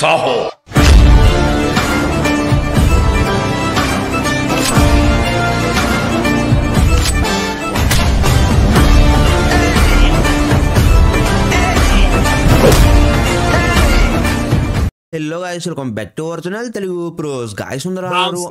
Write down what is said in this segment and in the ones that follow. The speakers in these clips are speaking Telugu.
Saaho hello guys welcome back to our channel Telugu pros guys అందరూ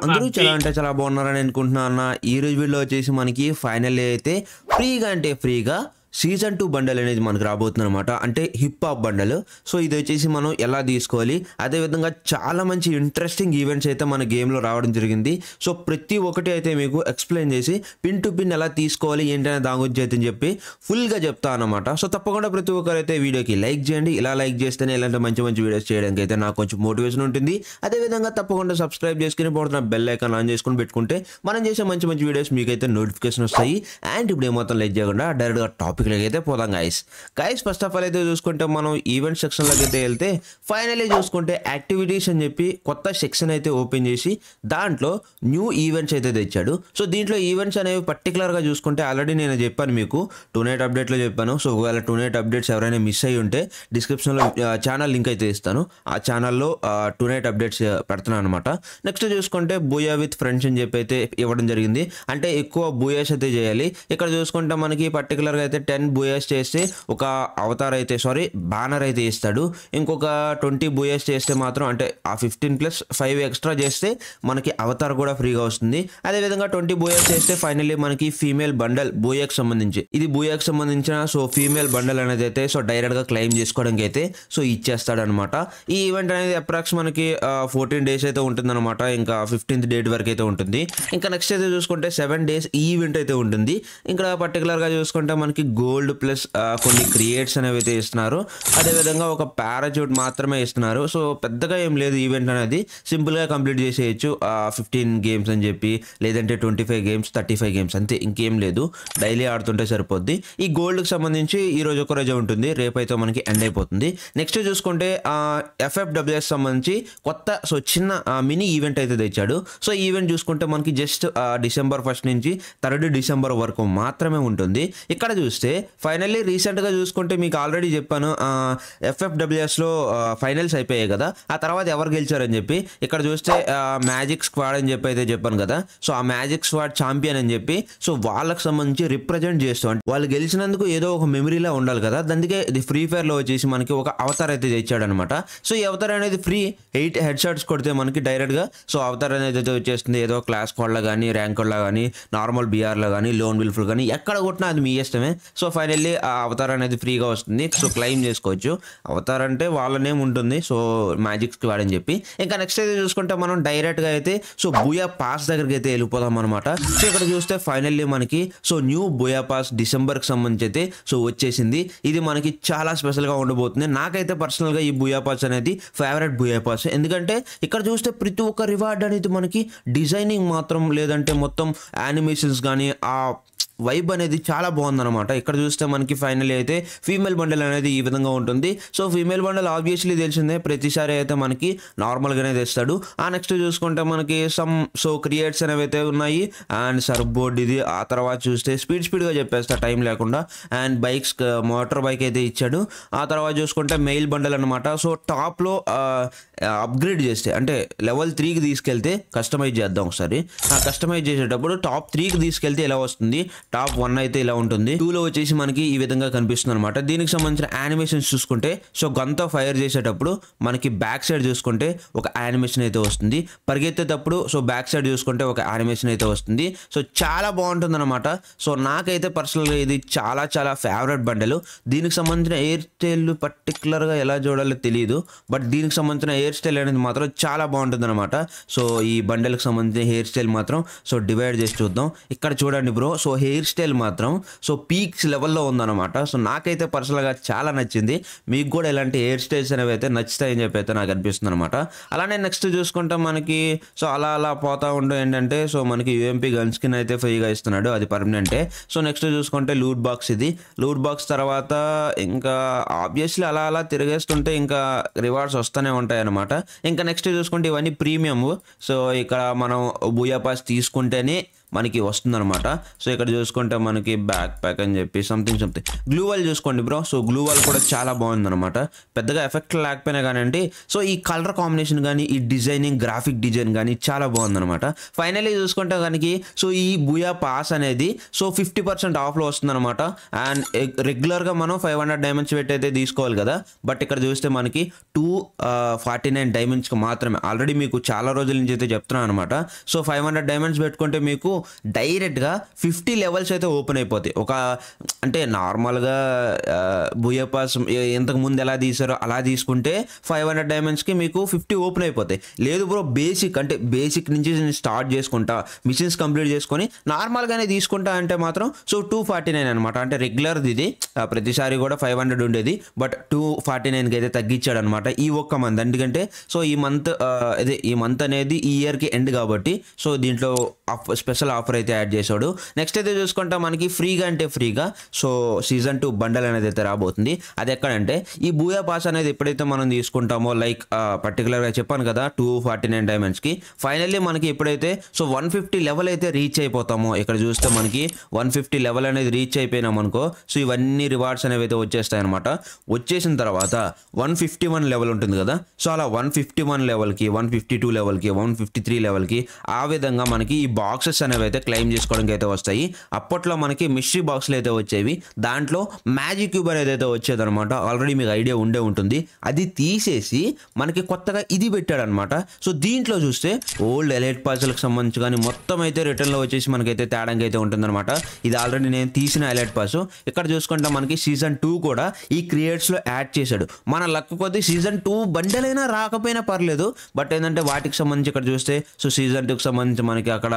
అందరూ చాలా అంటే చాలా బాగున్నారని అన్న ఈ రోజు వీడియో వచ్చేసి మనకి ఫైనల్ అయితే ఫ్రీగా అంటే ఫ్రీగా సీజన్ టూ బండల్ అనేది మనకు రాబోతుంది అనమాట అంటే హిప్ హాప్ బండల్ సో ఇది వచ్చేసి మనం ఎలా తీసుకోవాలి అదేవిధంగా చాలా మంచి ఇంట్రెస్టింగ్ ఈవెంట్స్ అయితే మన గేమ్లో రావడం జరిగింది సో ప్రతి ఒక్కటి అయితే మీకు ఎక్స్ప్లెయిన్ చేసి పిన్ టు పిన్ ఎలా తీసుకోవాలి ఏంటనే దాని గురించి అయితే చెప్పి ఫుల్గా చెప్తా అనమాట సో తప్పకుండా ప్రతి అయితే వీడియోకి లైక్ చేయండి ఇలా లైక్ చేస్తేనే ఇలాంటి మంచి మంచి వీడియోస్ చేయడానికి అయితే నాకు కొంచెం మోటివేషన్ ఉంటుంది అదేవిధంగా తప్పకుండా సబ్స్క్రైబ్ చేసుకుని పోతున్న బెల్ ఐకాన్ ఆన్ చేసుకుని పెట్టుకుంటే మనం చేసే మంచి మంచి వీడియోస్ మీకు అయితే నోటిఫికేషన్ వస్తాయి అండ్ ఇప్పుడు ఏమాత్రం లైక్ చేయకుండా డైరెక్ట్గా టాపిక్ టాపిక్లకి అయితే పోదాం guys guys first of all అయితే చూసుకుంటే మనం ఈవెంట్ సెక్షన్లోకి అయితే వెళ్తే ఫైనలీ చూసుకుంటే యాక్టివిటీస్ అని చెప్పి కొత్త సెక్షన్ అయితే ఓపెన్ చేసి దాంట్లో న్యూ ఈవెంట్స్ అయితే తెచ్చాడు సో దీంట్లో ఈవెంట్స్ అనేవి పర్టికులర్గా చూసుకుంటే ఆల్రెడీ నేను చెప్పాను మీకు టూ నైట్ అప్డేట్లో చెప్పాను సో ఒకవేళ టూ నైట్ అప్డేట్స్ ఎవరైనా మిస్ అయ్యి ఉంటే డిస్క్రిప్షన్లో ఛానల్ లింక్ అయితే ఇస్తాను ఆ ఛానల్లో టూ నైట్ అప్డేట్స్ పెడుతున్నాను అనమాట నెక్స్ట్ చూసుకుంటే బూయా విత్ ఫ్రెండ్స్ అని చెప్పి అయితే ఇవ్వడం జరిగింది అంటే ఎక్కువ బూయాస్ అయితే చేయాలి ఇక్కడ చూసుకుంటే మనకి పర్టికులర్గా అయితే టెన్ బూయర్స్ చేస్తే ఒక అవతార్ అయితే సారీ బ్యానర్ అయితే ఇస్తాడు ఇంకొక ట్వంటీ బూయర్స్ చేస్తే మాత్రం అంటే ఆ ఫిఫ్టీన్ ప్లస్ ఫైవ్ ఎక్స్ట్రా చేస్తే మనకి అవతార్ కూడా ఫ్రీగా వస్తుంది అదేవిధంగా ట్వంటీ బూయర్స్ చేస్తే ఫైనల్లీ మనకి ఫీమేల్ బండల్ బూయాకి సంబంధించి ఇది బూయాకి సంబంధించిన సో ఫీమేల్ బండల్ అనేది అయితే సో డైరెక్ట్గా క్లెయిమ్ చేసుకోవడానికి అయితే సో ఇచ్చేస్తాడనమాట ఈ ఈవెంట్ అనేది అప్రాక్స్ మనకి ఫోర్టీన్ డేస్ అయితే ఉంటుందన్నమాట ఇంకా ఫిఫ్టీన్త్ డేట్ వరకు అయితే ఉంటుంది ఇంకా నెక్స్ట్ అయితే చూసుకుంటే సెవెన్ డేస్ ఈవెంట్ అయితే ఉంటుంది ఇంకా పర్టికులర్గా చూసుకుంటే మనకి గోల్డ్ ప్లస్ కొన్ని క్రియేట్స్ అనేవి అయితే ఇస్తున్నారు అదేవిధంగా ఒక పారాచూట్ మాత్రమే ఇస్తున్నారు సో పెద్దగా ఏం లేదు ఈవెంట్ అనేది సింపుల్గా కంప్లీట్ చేసేయచ్చు ఫిఫ్టీన్ గేమ్స్ అని చెప్పి లేదంటే twenty five games thirty five games అంతే ఇంకేం లేదు డైలీ ఆడుతుంటే సరిపోద్ది ఈ గోల్డ్కి సంబంధించి ఈ రోజు ఒక రోజు ఉంటుంది రేపైతే మనకి ఎండ్ అయిపోతుంది నెక్స్ట్ చూసుకుంటే ఎఫ్ఎఫ్డబ్ల్యూఎస్ సంబంధించి కొత్త సో చిన్న మినీ ఈవెంట్ అయితే తెచ్చాడు సో ఈవెంట్ చూసుకుంటే మనకి జస్ట్ డిసెంబర్ ఫస్ట్ నుంచి థర్డ్ డిసెంబర్ వరకు మాత్రమే ఉంటుంది ఇక్కడ చూస్తే అయితే ఫైనల్లీ రీసెంట్గా చూసుకుంటే మీకు ఆల్రెడీ చెప్పాను ఎఫ్ఎఫ్డబ్ల్యూఎస్లో ఫైనల్స్ అయిపోయాయి కదా ఆ తర్వాత ఎవరు గెలిచారని చెప్పి ఇక్కడ చూస్తే మ్యాజిక్ స్క్వాడ్ అని చెప్పి అయితే చెప్పాను కదా సో ఆ మ్యాజిక్ స్క్వాడ్ ఛాంపియన్ అని చెప్పి సో వాళ్ళకి సంబంధించి రిప్రజెంట్ చేస్తూ అంటే వాళ్ళు గెలిచినందుకు ఏదో ఒక మెమరీలా ఉండాలి కదా అందుకే ఇది ఫ్రీ ఫైర్లో వచ్చేసి మనకి ఒక అవతార్ అయితే అనమాట సో ఈ అవతార్ అనేది ఫ్రీ ఎయిట్ హెడ్ షాట్స్ కొడితే మనకి డైరెక్ట్గా సో అవతార్ అనేది అయితే వచ్చేస్తుంది ఏదో క్లాస్ కోడ్లో కానీ ర్యాంక్ కోడ్లో కానీ నార్మల్ బీఆర్లో కానీ లోన్ విల్ఫుల్ కానీ ఎక్కడ కొట్టినా అది మీ ఇష్టమే సో ఫైనల్లీ ఆ అవతార్ అనేది ఫ్రీగా వస్తుంది సో క్లెయిమ్ చేసుకోవచ్చు అవతార్ అంటే వాళ్ళ నేమ్ ఉంటుంది సో మ్యాజిక్ స్క్వాడ్ అని చెప్పి ఇంకా నెక్స్ట్ అయితే చూసుకుంటే మనం డైరెక్ట్గా అయితే సో బుయా పాస్ దగ్గరికి అయితే వెళ్ళిపోదాం అనమాట సో ఇక్కడ చూస్తే ఫైనల్లీ మనకి సో న్యూ బుయా పాస్ డిసెంబర్కి సంబంధించి అయితే సో వచ్చేసింది ఇది మనకి చాలా స్పెషల్గా ఉండబోతుంది నాకైతే పర్సనల్గా ఈ బుయా పాస్ అనేది ఫేవరెట్ బుయా పాస్ ఎందుకంటే ఇక్కడ చూస్తే ప్రతి ఒక్క రివార్డ్ అనేది మనకి డిజైనింగ్ మాత్రం లేదంటే మొత్తం యానిమేషన్స్ కానీ ఆ వైబ్ అనేది చాలా బాగుందనమాట ఇక్కడ చూస్తే మనకి ఫైనల్ అయితే ఫీమేల్ బండల్ అనేది ఈ విధంగా ఉంటుంది సో ఫీమేల్ బండల్ ఆబ్వియస్లీ తెలిసిందే ప్రతిసారి అయితే మనకి నార్మల్గానే తెస్తాడు ఆ నెక్స్ట్ చూసుకుంటే మనకి సమ్ సో క్రియేట్స్ అనేవి అయితే ఉన్నాయి అండ్ సర్బ్ బోర్డ్ ఇది ఆ తర్వాత చూస్తే స్పీడ్ స్పీడ్గా చెప్పేస్తా టైం లేకుండా అండ్ బైక్స్ మోటార్ బైక్ అయితే ఇచ్చాడు ఆ తర్వాత చూసుకుంటే మెయిల్ బండల్ అనమాట సో టాప్లో అప్గ్రేడ్ చేస్తే అంటే లెవెల్ త్రీకి తీసుకెళ్తే కస్టమైజ్ చేద్దాం ఒకసారి కస్టమైజ్ చేసేటప్పుడు టాప్ త్రీకి తీసుకెళ్తే ఎలా వస్తుంది టాప్ వన్ అయితే ఇలా ఉంటుంది టూ లో వచ్చేసి మనకి ఈ విధంగా కనిపిస్తుంది అనమాట దీనికి సంబంధించిన యానిమేషన్స్ చూసుకుంటే సో గంతో ఫైర్ చేసేటప్పుడు మనకి బ్యాక్ సైడ్ చూసుకుంటే ఒక యానిమేషన్ అయితే వస్తుంది పరిగెత్తేటప్పుడు సో బ్యాక్ సైడ్ చూసుకుంటే ఒక యానిమేషన్ అయితే వస్తుంది సో చాలా బాగుంటుంది అనమాట సో నాకైతే పర్సనల్గా ఇది చాలా చాలా ఫేవరెట్ బండలు దీనికి సంబంధించిన ఎయిర్ స్టైల్ పర్టికులర్గా ఎలా చూడాలో తెలియదు బట్ దీనికి సంబంధించిన హెయిర్ స్టైల్ అనేది మాత్రం చాలా బాగుంటుంది అనమాట సో ఈ బండలకు సంబంధించిన హెయిర్ స్టైల్ మాత్రం సో డివైడ్ చేసి చూద్దాం ఇక్కడ చూడండి bro so hair hair style మాత్రం సో పీక్స్ లెవెల్లో ఉందన్నమాట సో నాకైతే పర్సనల్గా చాలా నచ్చింది మీకు కూడా ఇలాంటి హెయిర్ స్టైల్స్ అనేవి అయితే నచ్చుతాయని చెప్పి అయితే నాకు అనిపిస్తుంది అనమాట అలానే నెక్స్ట్ చూసుకుంటే మనకి సో అలా అలా పోతా ఉండడం ఏంటంటే సో మనకి యూఎంపీ గన్ స్కిన్ అయితే ఫ్రీగా ఇస్తున్నాడు అది పర్మనెంటే సో నెక్స్ట్ చూసుకుంటే లూట్ బాక్స్ ఇది లూట్ బాక్స్ తర్వాత ఇంకా ఆబ్వియస్లీ అలా అలా తిరిగేస్తుంటే ఇంకా రివార్డ్స్ వస్తూనే ఉంటాయి అనమాట ఇంకా నెక్స్ట్ చూసుకుంటే ఇవన్నీ ప్రీమియం సో ఇక్కడ మనం బుయాపాస్ తీసుకుంటేనే మనకి వస్తుందన్నమాట సో ఇక్కడ చూసుకుంటే మనకి బ్యాక్ ప్యాక్ అని చెప్పి సంథింగ్ సంథింగ్ గ్లూ వాల్ చూసుకోండి బ్రో సో గ్లూ వాల్ కూడా చాలా బాగుందనమాట పెద్దగా ఎఫెక్ట్ లేకపోయినా కానివ్వండి సో ఈ కలర్ కాంబినేషన్ కానీ ఈ డిజైనింగ్ గ్రాఫిక్ డిజైన్ కానీ చాలా బాగుందనమాట ఫైనల్లీ చూసుకుంటే కానీ సో ఈ బుయా పాస్ అనేది సో ఫిఫ్టీ పర్సెంట్ ఆఫ్లో వస్తుందన్నమాట అండ్ రెగ్యులర్గా మనం ఫైవ్ హండ్రెడ్ డైమండ్స్ పెట్టి అయితే తీసుకోవాలి కదా బట్ ఇక్కడ చూస్తే మనకి టూ ఫార్టీ నైన్ డైమండ్స్కి మాత్రమే ఆల్రెడీ మీకు చాలా రోజుల నుంచి అయితే చెప్తున్నాను అనమాట సో ఫైవ్ హండ్రెడ్ డైమండ్స్ పెట్టుకుంటే మీకు డైరెక్ట్గా ఫిఫ్టీ లెవెల్స్ అయితే ఓపెన్ అయిపోతాయి ఒక అంటే నార్మల్గా భూయపాస్ ఇంతకు ముందు ఎలా తీసారో అలా తీసుకుంటే ఫైవ్ హండ్రెడ్ డైమండ్స్కి మీకు ఫిఫ్టీ ఓపెన్ అయిపోతాయి లేదు బ్రో బేసిక్ అంటే బేసిక్ నుంచి నేను స్టార్ట్ చేసుకుంటా మిషన్స్ కంప్లీట్ చేసుకొని నార్మల్గానే తీసుకుంటా అంటే మాత్రం సో టూ ఫార్టీ నైన్ అనమాట అంటే రెగ్యులర్ది ఇది ప్రతిసారి కూడా ఫైవ్ హండ్రెడ్ ఉండేది బట్ టూ ఫార్టీ నైన్కి అయితే తగ్గించాడు అనమాట ఈ ఒక్క మంత్ ఎందుకంటే సో ఈ మంత్ అదే ఈ మంత్ అనేది ఈ ఇయర్కి ఎండ్ కాబట్టి సో దీంట్లో స్పెషల్ ఆఫర్ అయితే యాడ్ చేశాడు నెక్స్ట్ అయితే చూసుకుంటే మనకి ఫ్రీగా అంటే ఫ్రీగా సో సీజన్ టూ బండల్ అనేది అయితే రాబోతుంది అది ఎక్కడంటే ఈ బూయా పాస్ అనేది ఎప్పుడైతే మనం తీసుకుంటామో లైక్ పర్టికులర్గా చెప్పాను కదా టూ ఫార్టీ నైన్ డైమండ్స్కి ఫైనల్లీ మనకి ఎప్పుడైతే సో వన్ ఫిఫ్టీ లెవెల్ అయితే రీచ్ అయిపోతామో ఇక్కడ చూస్తే మనకి వన్ ఫిఫ్టీ లెవెల్ అనేది రీచ్ అయిపోయినాం అనుకో సో ఇవన్నీ రివార్డ్స్ అనేవి అయితే వచ్చేస్తాయి అనమాట వచ్చేసిన తర్వాత వన్ ఫిఫ్టీ వన్ లెవెల్ ఉంటుంది కదా సో అలా వన్ ఫిఫ్టీ వన్ లెవెల్కి వన్ ఫిఫ్టీ టూ లెవెల్కి వన్ ఫిఫ్టీ త్రీ లెవెల్కి ఆ విధంగా మనకి ఈ బాక్సెస్ అనేవి అనేవి అయితే క్లెయిమ్ చేసుకోవడానికి అయితే వస్తాయి అప్పట్లో మనకి మిస్ట్రీ బాక్స్లు అయితే వచ్చేవి దాంట్లో మ్యాజిక్ క్యూబర్ ఏదైతే వచ్చేదనమాట ఆల్రెడీ మీకు ఐడియా ఉండే ఉంటుంది అది తీసేసి మనకి కొత్తగా ఇది పెట్టాడనమాట సో దీంట్లో చూస్తే ఓల్డ్ ఎలైట్ పాజిల్కి సంబంధించి కానీ మొత్తం అయితే రిటర్న్లో వచ్చేసి మనకైతే తేడానికి అయితే ఉంటుందన్నమాట ఇది ఆల్రెడీ నేను తీసిన ఎలైట్ పాస్ ఇక్కడ చూసుకుంటే మనకి సీజన్ టూ కూడా ఈ క్రియేట్స్లో యాడ్ చేశాడు మన లక్ కొద్దీ సీజన్ టూ బండలైనా రాకపోయినా పర్లేదు బట్ ఏంటంటే వాటికి సంబంధించి ఇక్కడ చూస్తే సో సీజన్ టూకి సంబంధించి మనకి అక్కడ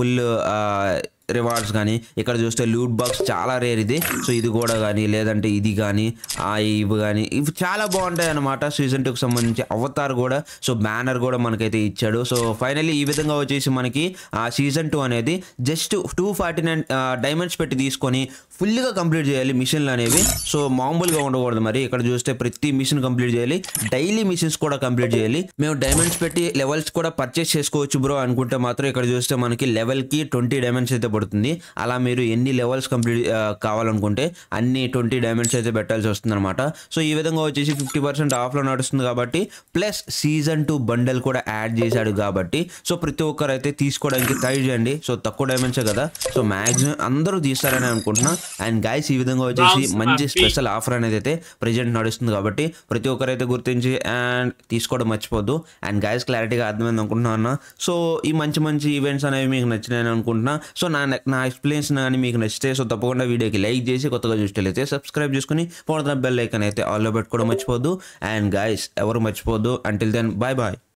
full uh, రివార్డ్స్ కానీ ఇక్కడ చూస్తే లూట్ బాక్స్ చాలా రేర్ ఇది సో ఇది కూడా కానీ లేదంటే ఇది కానీ ఆ ఇవి కానీ ఇవి చాలా బాగుంటాయి అనమాట సీజన్ టూకి సంబంధించి అవతార్ కూడా సో బ్యానర్ కూడా మనకైతే ఇచ్చాడు సో ఫైనల్లీ ఈ విధంగా వచ్చేసి మనకి ఆ సీజన్ టూ అనేది just two forty nine diamonds పెట్టి తీసుకొని ఫుల్గా కంప్లీట్ చేయాలి మిషన్లు అనేవి సో మామూలుగా ఉండకూడదు మరి ఇక్కడ చూస్తే ప్రతి మిషన్ కంప్లీట్ చేయాలి డైలీ మిషన్స్ కూడా కంప్లీట్ చేయాలి మేము డైమండ్స్ పెట్టి లెవెల్స్ కూడా పర్చేస్ చేసుకోవచ్చు బ్రో అనుకుంటే మాత్రం ఇక్కడ చూస్తే మనకి లెవెల్కి ట్వంటీ డైమండ్స్ అయితే పడుతుంది అలా మీరు ఎన్ని లెవెల్స్ కంప్లీట్ కావాలనుకుంటే అన్ని ట్వంటీ డైమండ్స్ అయితే పెట్టాల్సి వస్తుంది అనమాట సో ఈ విధంగా వచ్చేసి ఫిఫ్టీ పర్సెంట్ ఆఫ్లో నడుస్తుంది కాబట్టి ప్లస్ సీజన్ టూ బండల్ కూడా యాడ్ చేశాడు కాబట్టి సో ప్రతి ఒక్కరు అయితే తీసుకోవడానికి ట్రై చేయండి సో తక్కువ డైమండ్సే కదా సో మ్యాక్సిమం అందరూ తీస్తారని అనుకుంటున్నా అండ్ గైస్ ఈ విధంగా వచ్చేసి మంచి స్పెషల్ ఆఫర్ అనేది అయితే ప్రజెంట్ నడుస్తుంది కాబట్టి ప్రతి ఒక్కరైతే గుర్తించి అండ్ తీసుకోవడం మర్చిపోద్దు అండ్ గైస్ క్లారిటీగా అర్థమైంది అనుకుంటున్నా సో ఈ మంచి మంచి ఈవెంట్స్ అనేవి మీకు నచ్చినాయని అనుకుంటున్నా సో నా నా ఎక్స్ప్లెయిన్స్ కానీ మీకు నచ్చితే సో తప్పకుండా వీడియోకి లైక్ చేసి కొత్తగా చూసేటైతే సబ్స్క్రైబ్ చేసుకుని పడుతున్న బెల్ ఐకన్ అయితే ఆల్లో పెట్టుకోవడం మర్చిపోద్దు అండ్ గాయస్ ఎవరు మర్చిపోద్దు అంటిల్ దెన్ బాయ్ బాయ్